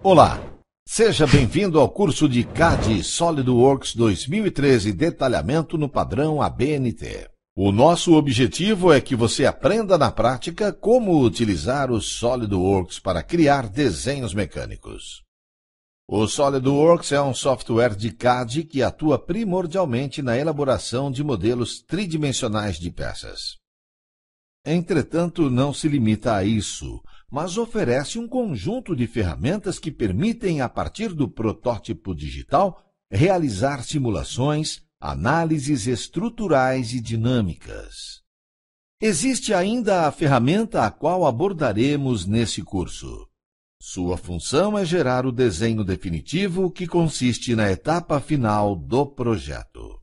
Olá, seja bem-vindo ao curso de CAD SolidWorks 2013 Detalhamento no padrão ABNT. O nosso objetivo é que você aprenda na prática como utilizar o SolidWorks para criar desenhos mecânicos. O SolidWorks é um software de CAD que atua primordialmente na elaboração de modelos tridimensionais de peças. Entretanto, não se limita a isso mas oferece um conjunto de ferramentas que permitem, a partir do protótipo digital, realizar simulações, análises estruturais e dinâmicas. Existe ainda a ferramenta a qual abordaremos nesse curso. Sua função é gerar o desenho definitivo que consiste na etapa final do projeto.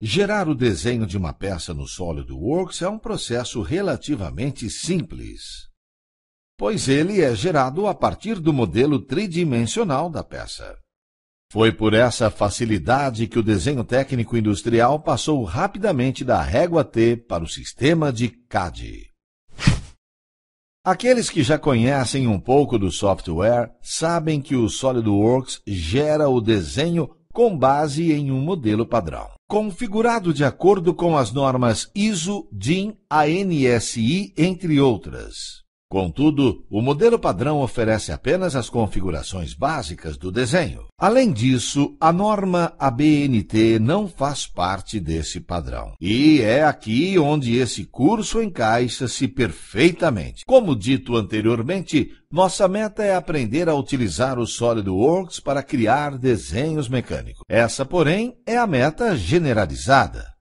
Gerar o desenho de uma peça no SolidWorks é um processo relativamente simples pois ele é gerado a partir do modelo tridimensional da peça. Foi por essa facilidade que o desenho técnico industrial passou rapidamente da régua T para o sistema de CAD. Aqueles que já conhecem um pouco do software sabem que o SolidWorks gera o desenho com base em um modelo padrão, configurado de acordo com as normas ISO, DIN, ANSI, entre outras. Contudo, o modelo padrão oferece apenas as configurações básicas do desenho. Além disso, a norma ABNT não faz parte desse padrão. E é aqui onde esse curso encaixa-se perfeitamente. Como dito anteriormente, nossa meta é aprender a utilizar o SolidWorks para criar desenhos mecânicos. Essa, porém, é a meta generalizada.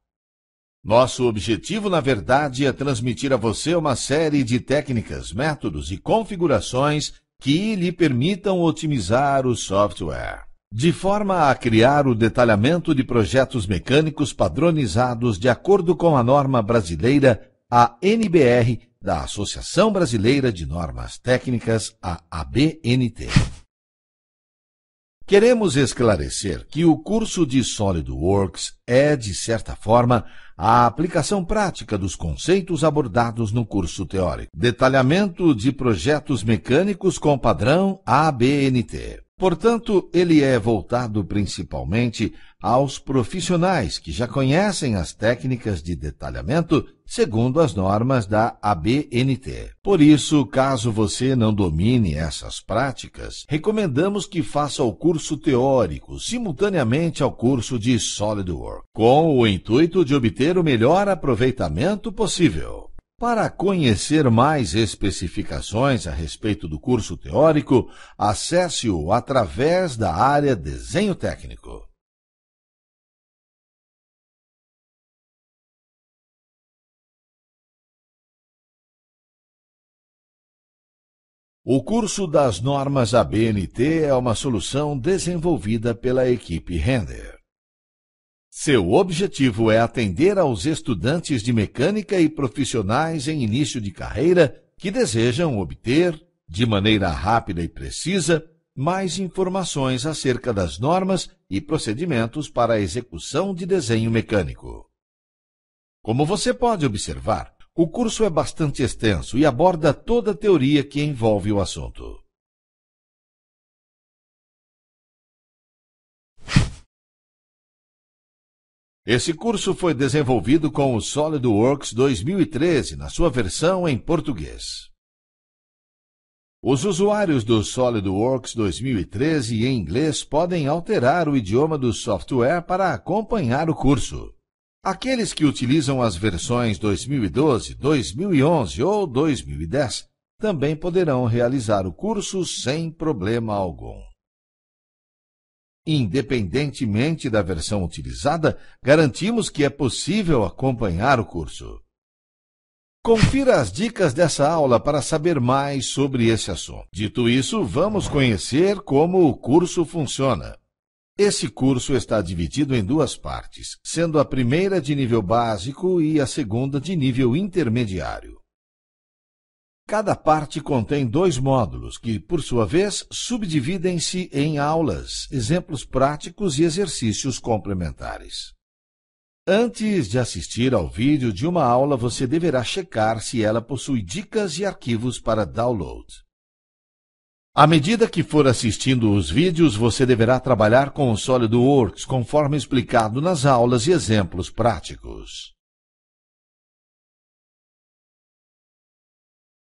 Nosso objetivo, na verdade, é transmitir a você uma série de técnicas, métodos e configurações que lhe permitam otimizar o software, de forma a criar o detalhamento de projetos mecânicos padronizados de acordo com a norma brasileira, a NBR, da Associação Brasileira de Normas Técnicas, a ABNT. Queremos esclarecer que o curso de SolidWorks é, de certa forma, a aplicação prática dos conceitos abordados no curso teórico, detalhamento de projetos mecânicos com padrão ABNT. Portanto, ele é voltado principalmente aos profissionais que já conhecem as técnicas de detalhamento segundo as normas da ABNT. Por isso, caso você não domine essas práticas, recomendamos que faça o curso teórico simultaneamente ao curso de SolidWorks, com o intuito de obter o melhor aproveitamento possível. Para conhecer mais especificações a respeito do curso teórico, acesse-o através da área Desenho Técnico. O curso das normas ABNT é uma solução desenvolvida pela equipe Render. Seu objetivo é atender aos estudantes de mecânica e profissionais em início de carreira que desejam obter, de maneira rápida e precisa, mais informações acerca das normas e procedimentos para a execução de desenho mecânico. Como você pode observar, o curso é bastante extenso e aborda toda a teoria que envolve o assunto. Esse curso foi desenvolvido com o SolidWorks 2013, na sua versão em português. Os usuários do SolidWorks 2013 em inglês podem alterar o idioma do software para acompanhar o curso. Aqueles que utilizam as versões 2012, 2011 ou 2010 também poderão realizar o curso sem problema algum. Independentemente da versão utilizada, garantimos que é possível acompanhar o curso. Confira as dicas dessa aula para saber mais sobre esse assunto. Dito isso, vamos conhecer como o curso funciona. Esse curso está dividido em duas partes, sendo a primeira de nível básico e a segunda de nível intermediário. Cada parte contém dois módulos que, por sua vez, subdividem-se em aulas, exemplos práticos e exercícios complementares. Antes de assistir ao vídeo de uma aula, você deverá checar se ela possui dicas e arquivos para download. À medida que for assistindo os vídeos, você deverá trabalhar com o SolidWorks conforme explicado nas aulas e exemplos práticos.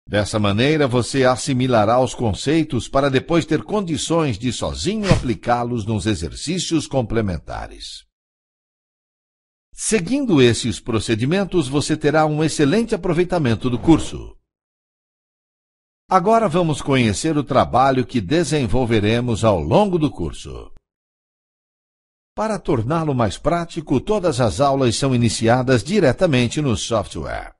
Dessa maneira, você assimilará os conceitos para depois ter condições de sozinho aplicá-los nos exercícios complementares. Seguindo esses procedimentos, você terá um excelente aproveitamento do curso. Agora vamos conhecer o trabalho que desenvolveremos ao longo do curso. Para torná-lo mais prático, todas as aulas são iniciadas diretamente no software.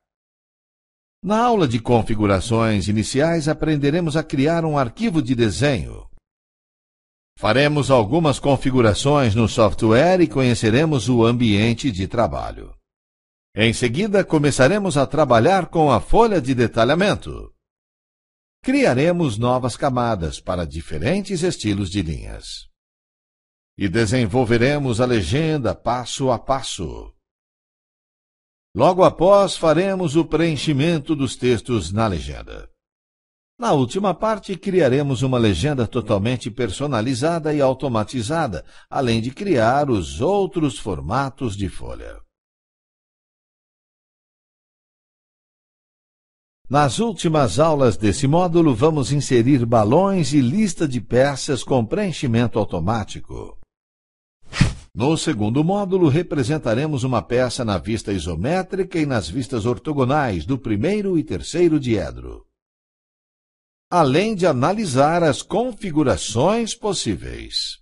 Na aula de configurações iniciais, aprenderemos a criar um arquivo de desenho. Faremos algumas configurações no software e conheceremos o ambiente de trabalho. Em seguida, começaremos a trabalhar com a folha de detalhamento. Criaremos novas camadas para diferentes estilos de linhas. E desenvolveremos a legenda passo a passo. Logo após, faremos o preenchimento dos textos na legenda. Na última parte, criaremos uma legenda totalmente personalizada e automatizada, além de criar os outros formatos de folha. Nas últimas aulas desse módulo, vamos inserir balões e lista de peças com preenchimento automático. No segundo módulo, representaremos uma peça na vista isométrica e nas vistas ortogonais do primeiro e terceiro diedro, além de analisar as configurações possíveis.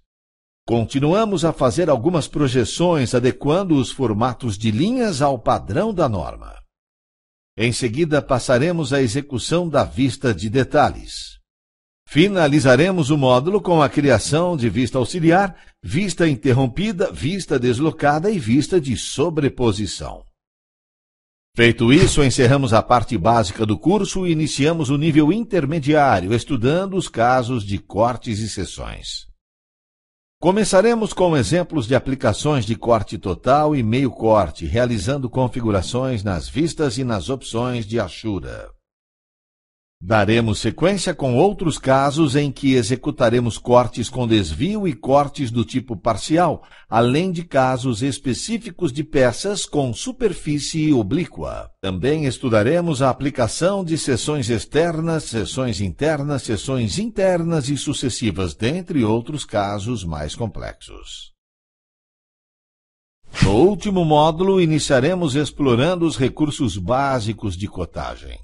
Continuamos a fazer algumas projeções adequando os formatos de linhas ao padrão da norma. Em seguida, passaremos à execução da vista de detalhes. Finalizaremos o módulo com a criação de vista auxiliar, vista interrompida, vista deslocada e vista de sobreposição. Feito isso, encerramos a parte básica do curso e iniciamos o nível intermediário, estudando os casos de cortes e seções. Começaremos com exemplos de aplicações de corte total e meio corte, realizando configurações nas vistas e nas opções de achura. Daremos sequência com outros casos em que executaremos cortes com desvio e cortes do tipo parcial, além de casos específicos de peças com superfície oblíqua. Também estudaremos a aplicação de seções externas, seções internas, seções internas e sucessivas, dentre outros casos mais complexos. No último módulo, iniciaremos explorando os recursos básicos de cotagem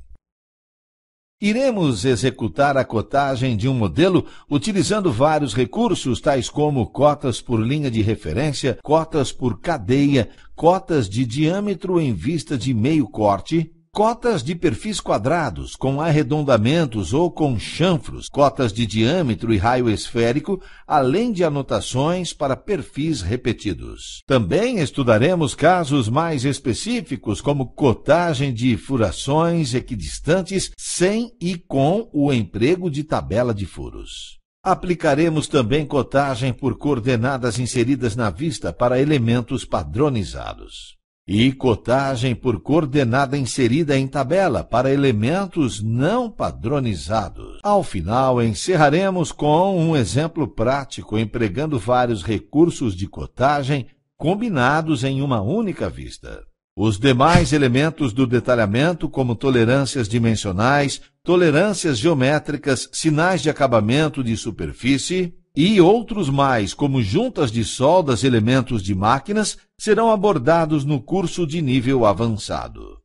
iremos executar a cotagem de um modelo utilizando vários recursos, tais como cotas por linha de referência, cotas por cadeia, cotas de diâmetro em vista de meio corte, Cotas de perfis quadrados, com arredondamentos ou com chanfros, cotas de diâmetro e raio esférico, além de anotações para perfis repetidos. Também estudaremos casos mais específicos, como cotagem de furações equidistantes sem e com o emprego de tabela de furos. Aplicaremos também cotagem por coordenadas inseridas na vista para elementos padronizados. E cotagem por coordenada inserida em tabela para elementos não padronizados. Ao final, encerraremos com um exemplo prático empregando vários recursos de cotagem combinados em uma única vista. Os demais elementos do detalhamento, como tolerâncias dimensionais, tolerâncias geométricas, sinais de acabamento de superfície, e outros mais, como juntas de soldas, elementos de máquinas, serão abordados no curso de nível avançado.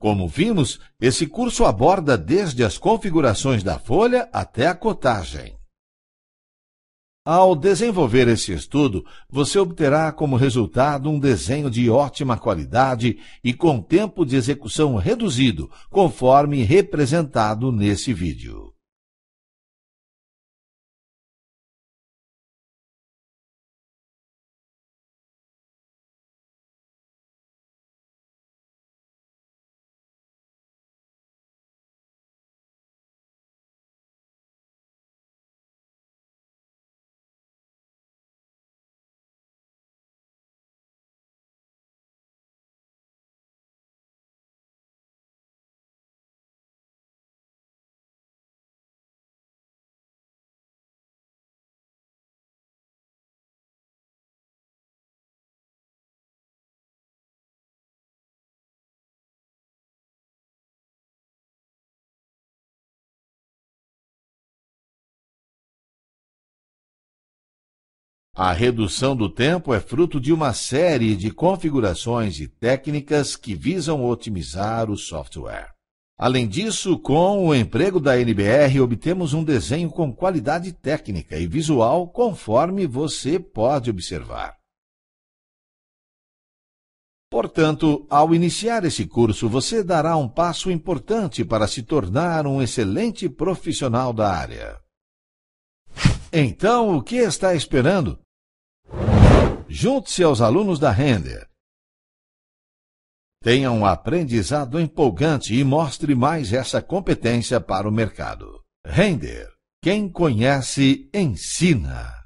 Como vimos, esse curso aborda desde as configurações da folha até a cotagem. Ao desenvolver esse estudo, você obterá como resultado um desenho de ótima qualidade e com tempo de execução reduzido, conforme representado nesse vídeo. A redução do tempo é fruto de uma série de configurações e técnicas que visam otimizar o software. Além disso, com o emprego da NBR, obtemos um desenho com qualidade técnica e visual, conforme você pode observar. Portanto, ao iniciar esse curso, você dará um passo importante para se tornar um excelente profissional da área. Então, o que está esperando? Junte-se aos alunos da Render. Tenha um aprendizado empolgante e mostre mais essa competência para o mercado. Render. Quem conhece, ensina.